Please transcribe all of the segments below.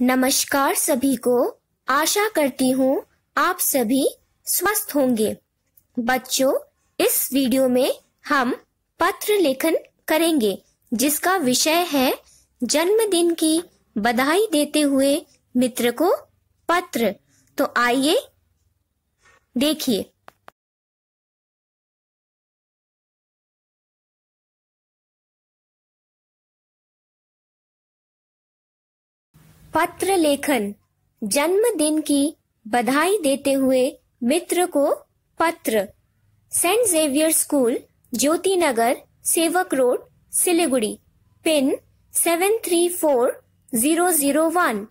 नमस्कार सभी को आशा करती हूँ आप सभी स्वस्थ होंगे बच्चों इस वीडियो में हम पत्र लेखन करेंगे जिसका विषय है जन्मदिन की बधाई देते हुए मित्र को पत्र तो आइए देखिए पत्र लेखन जन्मदिन की बधाई देते हुए मित्र को पत्र Saint Xavier school Jyoti Nagar Sevak road Siliguri pin seven three four zero zero one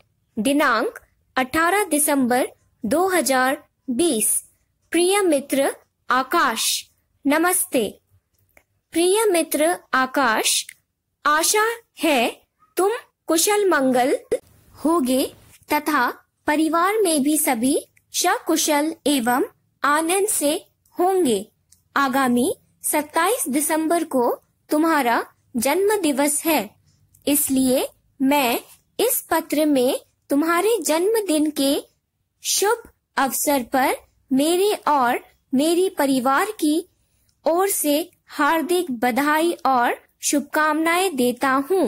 दिनांक अठारह दिसंबर दो हजार बीस प्रिय मित्र आकाश नमस्ते प्रिय मित्र आकाश आशा है तुम कुशल मंगल होगे तथा परिवार में भी सभी सकुशल एवं आनंद से होंगे आगामी 27 दिसंबर को तुम्हारा जन्म दिवस है इसलिए मैं इस पत्र में तुम्हारे जन्मदिन के शुभ अवसर पर मेरे और मेरी परिवार की ओर से हार्दिक बधाई और शुभकामनाएं देता हूँ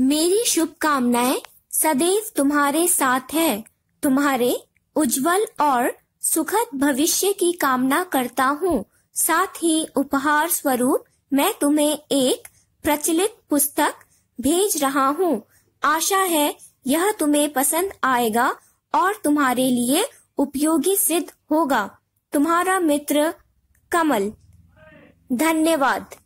मेरी शुभकामनाएं सदैव तुम्हारे साथ है तुम्हारे उज्जवल और सुखद भविष्य की कामना करता हूँ साथ ही उपहार स्वरूप मैं तुम्हें एक प्रचलित पुस्तक भेज रहा हूँ आशा है यह तुम्हें पसंद आएगा और तुम्हारे लिए उपयोगी सिद्ध होगा तुम्हारा मित्र कमल धन्यवाद